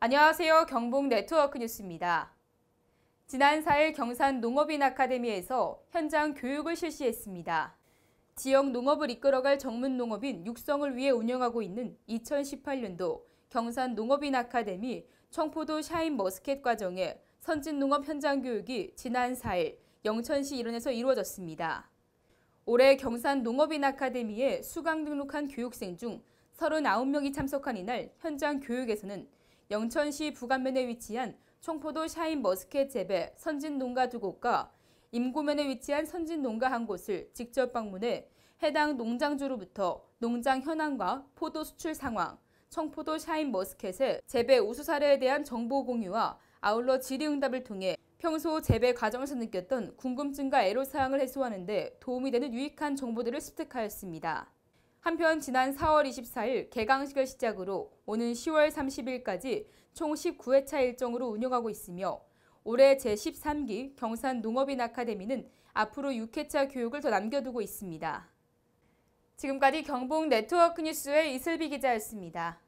안녕하세요. 경북 네트워크 뉴스입니다. 지난 4일 경산 농업인 아카데미에서 현장 교육을 실시했습니다. 지역 농업을 이끌어갈 전문 농업인 육성을 위해 운영하고 있는 2018년도 경산 농업인 아카데미 청포도 샤인 머스켓 과정의 선진 농업 현장 교육이 지난 4일 영천시 일원에서 이루어졌습니다. 올해 경산 농업인 아카데미에 수강 등록한 교육생 중 39명이 참석한 이날 현장 교육에서는 영천시 부간면에 위치한 총포도 샤인 머스켓 재배 선진 농가 두 곳과 임고면에 위치한 선진 농가 한 곳을 직접 방문해 해당 농장주로부터 농장 현황과 포도 수출 상황, 청포도 샤인 머스켓의 재배 우수 사례에 대한 정보 공유와 아울러 질의응답을 통해 평소 재배 과정에서 느꼈던 궁금증과 애로사항을 해소하는 데 도움이 되는 유익한 정보들을 습득하였습니다. 한편 지난 4월 24일 개강식을 시작으로 오는 10월 30일까지 총 19회차 일정으로 운영하고 있으며 올해 제13기 경산 농업인 아카데미는 앞으로 6회차 교육을 더 남겨두고 있습니다. 지금까지 경북 네트워크 뉴스의 이슬비 기자였습니다.